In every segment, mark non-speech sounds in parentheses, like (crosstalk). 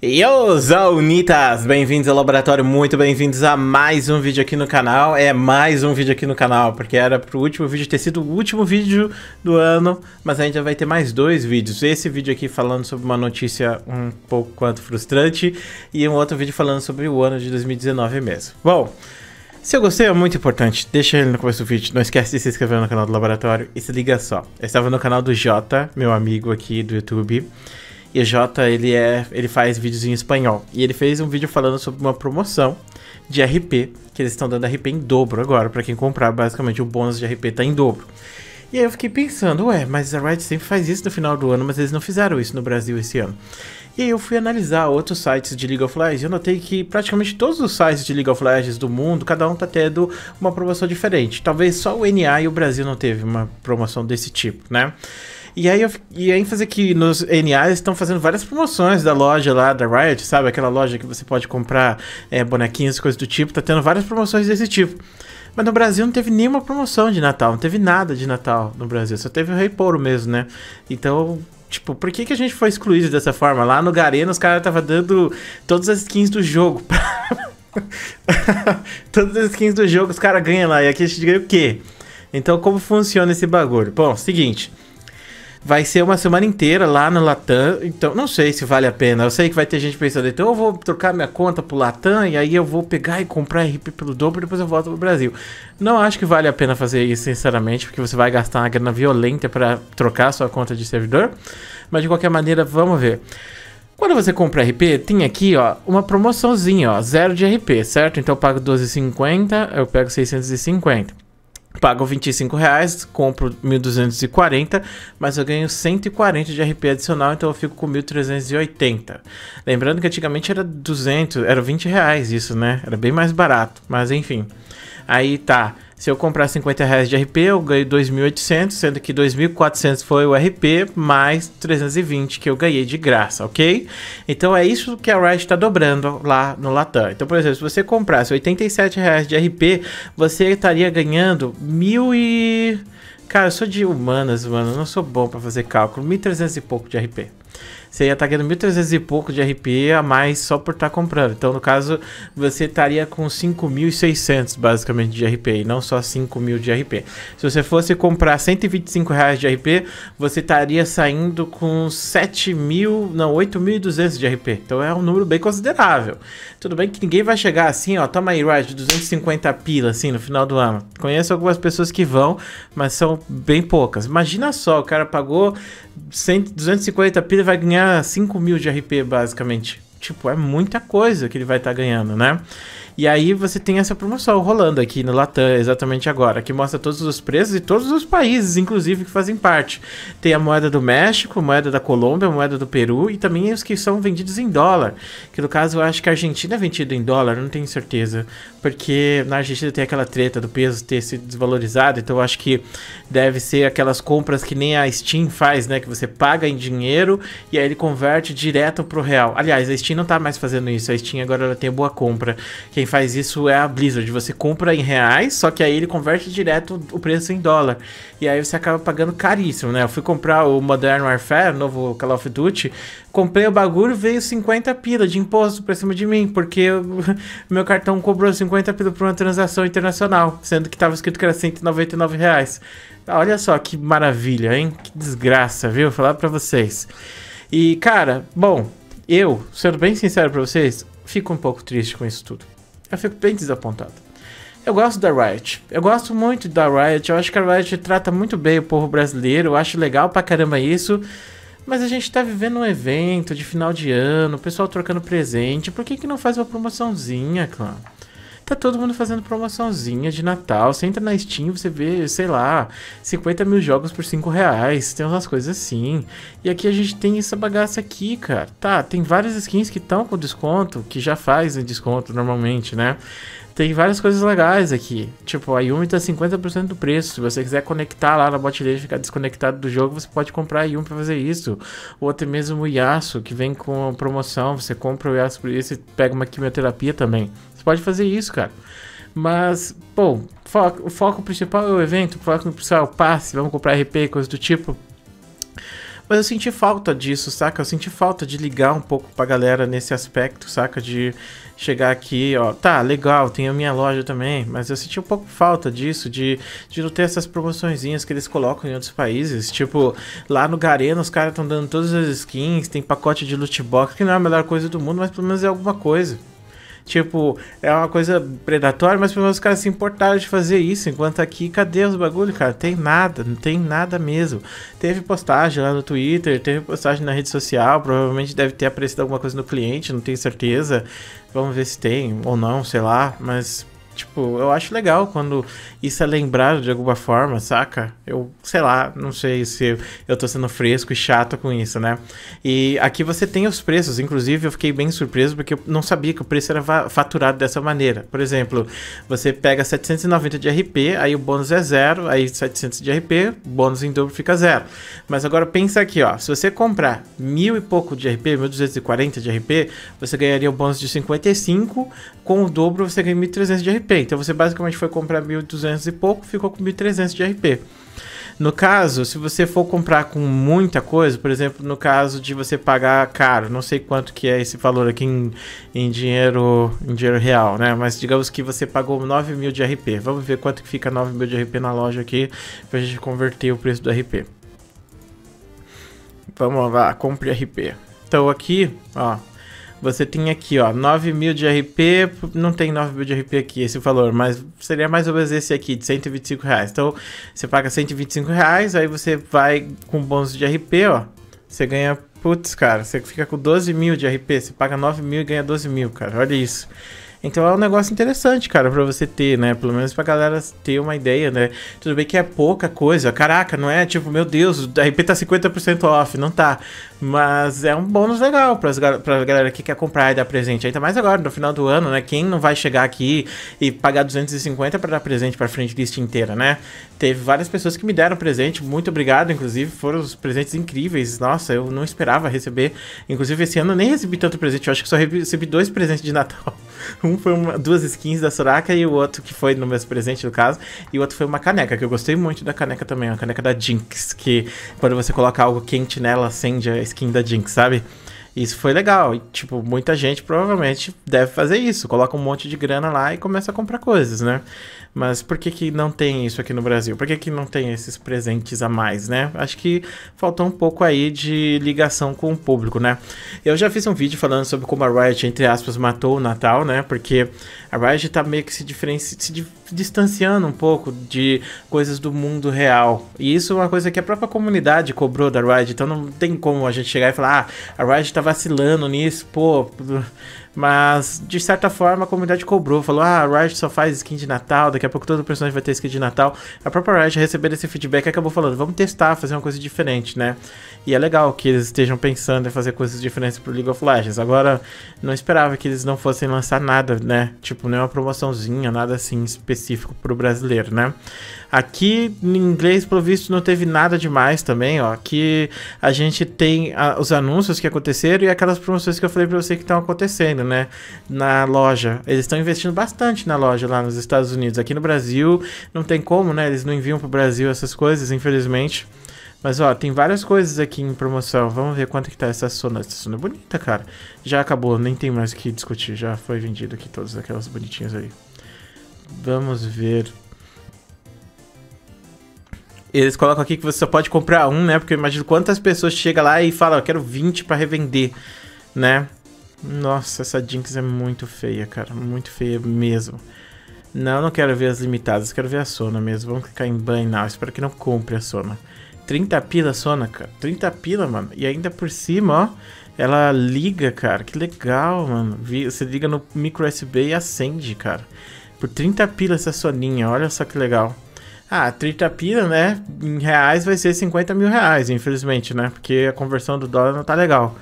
Yo, Zaunitas! Bem-vindos ao laboratório, muito bem-vindos a mais um vídeo aqui no canal. É mais um vídeo aqui no canal, porque era pro último vídeo ter sido o último vídeo do ano, mas ainda vai ter mais dois vídeos. Esse vídeo aqui falando sobre uma notícia um pouco quanto frustrante e um outro vídeo falando sobre o ano de 2019 mesmo. Bom... Se eu gostei é muito importante, deixa ele no começo do vídeo. Não esquece de se inscrever no canal do Laboratório e se liga só. Eu estava no canal do Jota, meu amigo aqui do YouTube. E o Jota, ele, é, ele faz vídeos em espanhol. E ele fez um vídeo falando sobre uma promoção de RP, que eles estão dando RP em dobro agora, para quem comprar, basicamente o bônus de RP tá em dobro. E aí eu fiquei pensando, ué, mas a Riot sempre faz isso no final do ano, mas eles não fizeram isso no Brasil esse ano. E aí eu fui analisar outros sites de League of Legends e eu notei que praticamente todos os sites de League of Legends do mundo, cada um tá tendo uma promoção diferente. Talvez só o NA e o Brasil não teve uma promoção desse tipo, né? E aí eu, e a ênfase é que nos NA estão fazendo várias promoções da loja lá, da Riot, sabe? Aquela loja que você pode comprar é, bonequinhos, coisas do tipo. Tá tendo várias promoções desse tipo. Mas no Brasil não teve nenhuma promoção de Natal, não teve nada de Natal no Brasil, só teve o Rei Poro mesmo, né? Então, tipo, por que, que a gente foi excluído dessa forma? Lá no Garena os caras estavam dando todas as skins do jogo. (laughs) todas as skins do jogo os caras ganham lá, e aqui a gente ganha o quê? Então, como funciona esse bagulho? Bom, seguinte. Vai ser uma semana inteira lá no Latam, então não sei se vale a pena. Eu sei que vai ter gente pensando, então eu vou trocar minha conta pro Latam e aí eu vou pegar e comprar RP pelo dobro e depois eu volto pro Brasil. Não acho que vale a pena fazer isso, sinceramente, porque você vai gastar uma grana violenta para trocar sua conta de servidor. Mas de qualquer maneira, vamos ver. Quando você compra RP, tem aqui, ó, uma promoçãozinha, ó, zero de RP, certo? Então eu pago 12,50, eu pego 650. Pago 25 reais, compro 1.240, mas eu ganho 140 de RP adicional, então eu fico com 1.380. Lembrando que antigamente era 200, era 20 reais isso, né? Era bem mais barato, mas enfim. Aí tá, se eu comprar 50 reais de RP, eu ganho 2.800, sendo que 2.400 foi o RP, mais 320 que eu ganhei de graça, ok? Então é isso que a Riot está dobrando lá no Latam. Então, por exemplo, se você comprasse 87 reais de RP, você estaria ganhando 1.000 e... Cara, eu sou de humanas, mano, eu não sou bom para fazer cálculo, 1.300 e pouco de RP. Você ia estar tá ganhando 1.300 e pouco de RP a mais só por estar tá comprando. Então, no caso, você estaria com 5.600 basicamente de RP e não só 5.000 de RP. Se você fosse comprar 125 reais de RP, você estaria saindo com 7.000, não, 8.200 de RP. Então é um número bem considerável. Tudo bem que ninguém vai chegar assim, ó, toma aí, Raj, 250 pila, assim, no final do ano. Conheço algumas pessoas que vão, mas são bem poucas. Imagina só, o cara pagou 100, 250 pila vai ganhar 5 mil de RP, basicamente. Tipo, é muita coisa que ele vai estar tá ganhando, né? E aí você tem essa promoção rolando aqui no Latam, exatamente agora, que mostra todos os preços e todos os países, inclusive, que fazem parte. Tem a moeda do México, moeda da Colômbia, moeda do Peru e também os que são vendidos em dólar. Que no caso eu acho que a Argentina é vendida em dólar, não tenho certeza. Porque na Argentina tem aquela treta do peso ter se desvalorizado, então eu acho que deve ser aquelas compras que nem a Steam faz, né? Que você paga em dinheiro e aí ele converte direto pro real. Aliás, a Steam não tá mais fazendo isso, a Steam agora ela tem boa compra. Quem faz isso é a Blizzard. Você compra em reais, só que aí ele converte direto o preço em dólar. E aí você acaba pagando caríssimo, né? Eu fui comprar o Modern Warfare, novo Call of Duty, comprei o bagulho, veio 50 pila de imposto pra cima de mim, porque eu, (laughs) meu cartão cobrou 50 pila por uma transação internacional, sendo que tava escrito que era 199 reais. Olha só que maravilha, hein? Que desgraça, viu? Falar pra vocês. E, cara, bom, eu, sendo bem sincero pra vocês, fico um pouco triste com isso tudo. Eu fico bem desapontado. Eu gosto da Riot. Eu gosto muito da Riot. Eu acho que a Riot trata muito bem o povo brasileiro. Eu acho legal pra caramba isso. Mas a gente tá vivendo um evento de final de ano, o pessoal trocando presente. Por que, que não faz uma promoçãozinha, clã? Tá todo mundo fazendo promoçãozinha de Natal. Você entra na Steam, você vê, sei lá, 50 mil jogos por 5 reais. Tem umas coisas assim. E aqui a gente tem essa bagaça aqui, cara. Tá, tem várias skins que estão com desconto, que já fazem desconto normalmente, né? tem várias coisas legais aqui. Tipo, a Yumi tá 50% do preço. Se você quiser conectar lá na botlane e ficar desconectado do jogo, você pode comprar a Yumi pra fazer isso. Ou até mesmo o Yasuo, que vem com promoção. Você compra o Yasuo por isso e pega uma quimioterapia também. Você pode fazer isso, cara. Mas, bom o foco, o foco principal é o evento, o foco principal é o passe, vamos comprar RP e coisa do tipo. Mas eu senti falta disso, saca? Eu senti falta de ligar um pouco pra galera nesse aspecto, saca? De chegar aqui, ó, tá, legal, tem a minha loja também, mas eu senti um pouco falta disso, de, de não ter essas promoçõezinhas que eles colocam em outros países. Tipo, lá no Garena os caras estão dando todas as skins, tem pacote de loot box, que não é a melhor coisa do mundo, mas pelo menos é alguma coisa. Tipo, é uma coisa predatória, mas pelo menos os caras se importaram de fazer isso. Enquanto aqui, cadê os bagulho, cara? Tem nada, não tem nada mesmo. Teve postagem lá no Twitter, teve postagem na rede social, provavelmente deve ter aparecido alguma coisa no cliente, não tenho certeza. Vamos ver se tem ou não, sei lá, mas Tipo, eu acho legal quando isso é lembrado de alguma forma, saca? Eu, sei lá, não sei se eu tô sendo fresco e chato com isso, né? E aqui você tem os preços, inclusive eu fiquei bem surpreso porque eu não sabia que o preço era faturado dessa maneira. Por exemplo, você pega 790 de RP, aí o bônus é zero, aí 700 de RP, bônus em dobro fica zero. Mas agora pensa aqui, ó, se você comprar mil e pouco de RP, 1240 de RP, você ganharia o bônus de 55, com o dobro você ganha 1300 de RP. RP. Então você basicamente foi comprar 1.200 e pouco, ficou com 1.300 de RP. No caso, se você for comprar com muita coisa, por exemplo, no caso de você pagar caro, não sei quanto que é esse valor aqui em, em dinheiro em dinheiro real, né? Mas digamos que você pagou 9 mil de RP. Vamos ver quanto que fica 9 mil de RP na loja aqui pra gente converter o preço do RP. Vamos lá, compre RP. Então aqui, ó, você tem aqui, ó, 9 mil de RP, não tem 9 mil de RP aqui, esse valor, mas seria mais ou menos esse aqui, de 125 reais. Então, você paga 125 reais, aí você vai com bônus de RP, ó, você ganha, putz, cara, você fica com 12 mil de RP, você paga 9 mil e ganha 12 mil, cara, olha isso. Então é um negócio interessante, cara, para você ter, né? Pelo menos pra galera ter uma ideia, né? Tudo bem que é pouca coisa. Caraca, não é tipo, meu Deus, o RP tá 50% off, não tá. Mas é um bônus legal pras, pra galera que quer comprar e dar presente. Ainda mais agora, no final do ano, né? Quem não vai chegar aqui e pagar 250 para dar presente pra frente lista inteira, né? Teve várias pessoas que me deram presente, muito obrigado, inclusive. Foram os presentes incríveis. Nossa, eu não esperava receber. Inclusive, esse ano eu nem recebi tanto presente, eu acho que só recebi dois presentes de Natal. Um foi uma, duas skins da Soraka e o outro, que foi no meu presente, no caso, e o outro foi uma caneca, que eu gostei muito da caneca também, a caneca da Jinx, que quando você coloca algo quente nela, acende a skin da Jinx, sabe? Isso foi legal. E, tipo, muita gente provavelmente deve fazer isso. Coloca um monte de grana lá e começa a comprar coisas, né? Mas por que, que não tem isso aqui no Brasil? Por que, que não tem esses presentes a mais, né? Acho que faltou um pouco aí de ligação com o público, né? Eu já fiz um vídeo falando sobre como a Riot, entre aspas, matou o Natal, né? Porque a Riot tá meio que se, diferenci... se di... distanciando um pouco de coisas do mundo real. E isso é uma coisa que a própria comunidade cobrou da Riot. Então não tem como a gente chegar e falar, ah, a Riot tava vacilando nisso, pô, mas, de certa forma, a comunidade cobrou, falou: ah, a Riot só faz skin de Natal, daqui a pouco todo personagem vai ter skin de Natal. A própria Riot recebendo esse feedback acabou falando: vamos testar, fazer uma coisa diferente, né? E é legal que eles estejam pensando em fazer coisas diferentes pro League of Legends. Agora, não esperava que eles não fossem lançar nada, né? Tipo, nenhuma promoçãozinha, nada assim específico pro brasileiro, né? Aqui, em inglês, pelo visto, não teve nada demais também, ó. Aqui a gente tem a, ah, os anúncios que aconteceram e aquelas promoções que eu falei pra você que estão acontecendo né? Na loja. Eles estão investindo bastante na loja lá nos Estados Unidos. Aqui no Brasil não tem como, né? Eles não enviam pro Brasil essas coisas, infelizmente. Mas ó, tem várias coisas aqui em promoção. Vamos ver quanto que tá essa Sona. Essa Sona é bonita, cara. Já acabou, nem tem mais o que discutir. Já foi vendido aqui todas aquelas bonitinhas aí. Vamos ver. Eles colocam aqui que você só pode comprar um, né? Porque eu imagino quantas pessoas chegam lá e falam, eu quero 20 para revender, né? Nossa, essa Jinx é muito feia, cara. Muito feia mesmo. Não, não quero ver as limitadas, quero ver a Sona mesmo. Vamos clicar em Ban Now. Espero que não compre a Sona. 30 pila, Sona, cara. 30 pila, mano. E ainda por cima, ó. Ela liga, cara. Que legal, mano. Você liga no micro USB e acende, cara. Por 30 pila essa Soninha. Olha só que legal. Ah, 30 pila, né? Em reais vai ser 50 mil reais, infelizmente, né? Porque a conversão do dólar não tá legal.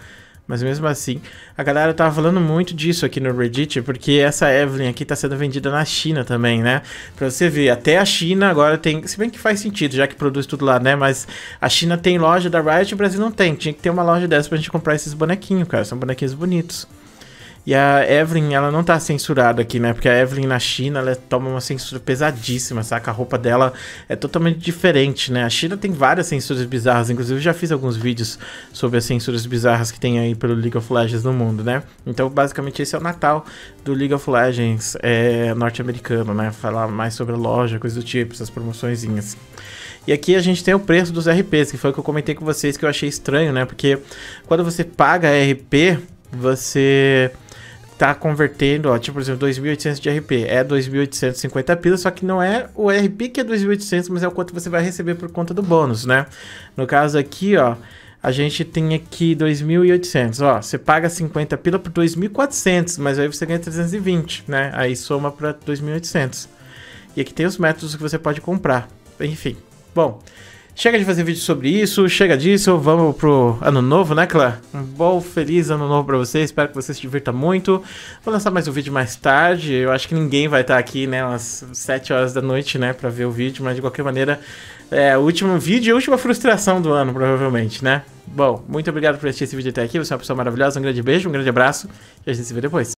Mas mesmo assim, a galera tava falando muito disso aqui no Reddit, porque essa Evelyn aqui tá sendo vendida na China também, né? Pra você ver, até a China agora tem. Se bem que faz sentido, já que produz tudo lá, né? Mas a China tem loja da Riot e o Brasil não tem. Tinha que ter uma loja dessa pra gente comprar esses bonequinhos, cara. São bonequinhos bonitos. E a Evelyn, ela não tá censurada aqui, né? Porque a Evelyn na China, ela toma uma censura pesadíssima, saca? A roupa dela é totalmente diferente, né? A China tem várias censuras bizarras, inclusive eu já fiz alguns vídeos sobre as censuras bizarras que tem aí pelo League of Legends no mundo, né? Então, basicamente, esse é o Natal do League of Legends é, norte-americano, né? Falar mais sobre a loja, coisas do tipo, essas promoçõezinhas. E aqui a gente tem o preço dos RPs, que foi o que eu comentei com vocês que eu achei estranho, né? Porque quando você paga RP, você tá convertendo, ó, tipo, por exemplo, 2.800 de RP, é 2.850 pila, só que não é o RP que é 2.800, mas é o quanto você vai receber por conta do bônus, né? No caso aqui, ó, a gente tem aqui 2.800, ó, você paga 50 pila por 2.400, mas aí você ganha 320, né? Aí soma para 2.800. E aqui tem os métodos que você pode comprar. Enfim, bom... Chega de fazer vídeo sobre isso, chega disso, vamos pro ano novo, né, Clã? Um uhum. bom, feliz ano novo pra vocês, espero que você se divirta muito. Vou lançar mais um vídeo mais tarde, eu acho que ninguém vai estar aqui, né, às 7 horas da noite, né, pra ver o vídeo, mas de qualquer maneira, é o último vídeo e a última frustração do ano, provavelmente, né? Bom, muito obrigado por assistir esse vídeo até aqui, você é uma pessoa maravilhosa, um grande beijo, um grande abraço e a gente se vê depois.